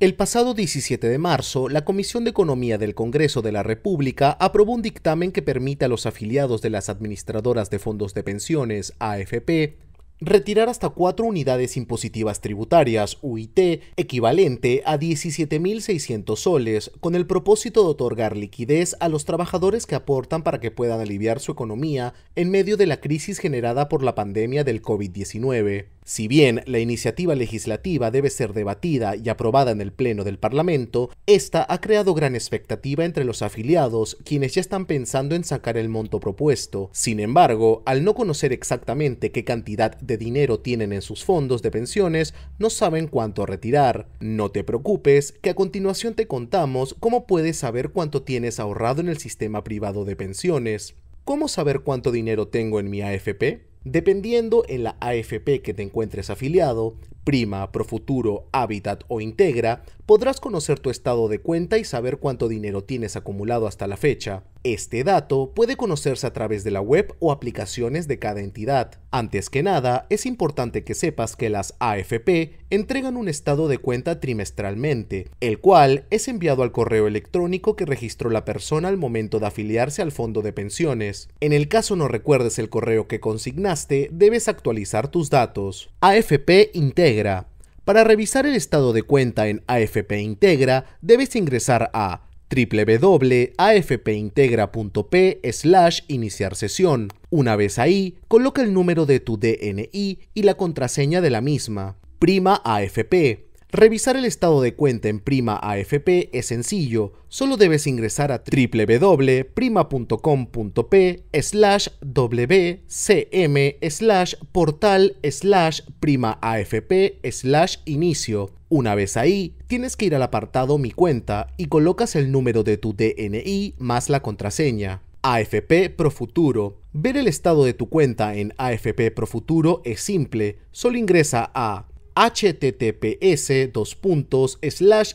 El pasado 17 de marzo, la Comisión de Economía del Congreso de la República aprobó un dictamen que permite a los afiliados de las administradoras de fondos de pensiones, AFP, retirar hasta cuatro unidades impositivas tributarias, UIT, equivalente a 17.600 soles, con el propósito de otorgar liquidez a los trabajadores que aportan para que puedan aliviar su economía en medio de la crisis generada por la pandemia del COVID-19. Si bien la iniciativa legislativa debe ser debatida y aprobada en el Pleno del Parlamento, esta ha creado gran expectativa entre los afiliados, quienes ya están pensando en sacar el monto propuesto. Sin embargo, al no conocer exactamente qué cantidad de dinero tienen en sus fondos de pensiones, no saben cuánto retirar. No te preocupes, que a continuación te contamos cómo puedes saber cuánto tienes ahorrado en el sistema privado de pensiones. ¿Cómo saber cuánto dinero tengo en mi AFP? Dependiendo en la AFP que te encuentres afiliado, Prima, Profuturo, Hábitat o Integra, podrás conocer tu estado de cuenta y saber cuánto dinero tienes acumulado hasta la fecha. Este dato puede conocerse a través de la web o aplicaciones de cada entidad. Antes que nada, es importante que sepas que las AFP entregan un estado de cuenta trimestralmente, el cual es enviado al correo electrónico que registró la persona al momento de afiliarse al fondo de pensiones. En el caso no recuerdes el correo que consignaste, debes actualizar tus datos. AFP Integra. Para revisar el estado de cuenta en AFP Integra, debes ingresar a www.afpintegra.p slash iniciar sesión. Una vez ahí, coloca el número de tu DNI y la contraseña de la misma. Prima AFP. Revisar el estado de cuenta en Prima AFP es sencillo, solo debes ingresar a www.prima.com.p slash wcm slash portal slash prima AFP slash inicio. Una vez ahí, tienes que ir al apartado Mi cuenta y colocas el número de tu DNI más la contraseña. AFP Profuturo. Ver el estado de tu cuenta en AFP Profuturo es simple, solo ingresa a https dos puntos, slash,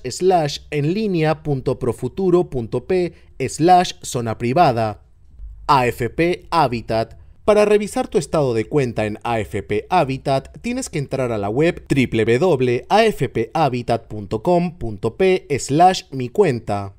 en zona privada AFP Habitat para revisar tu estado de cuenta en AFP Habitat, tienes que entrar a la web www.afphabitat.com.p slash mi cuenta.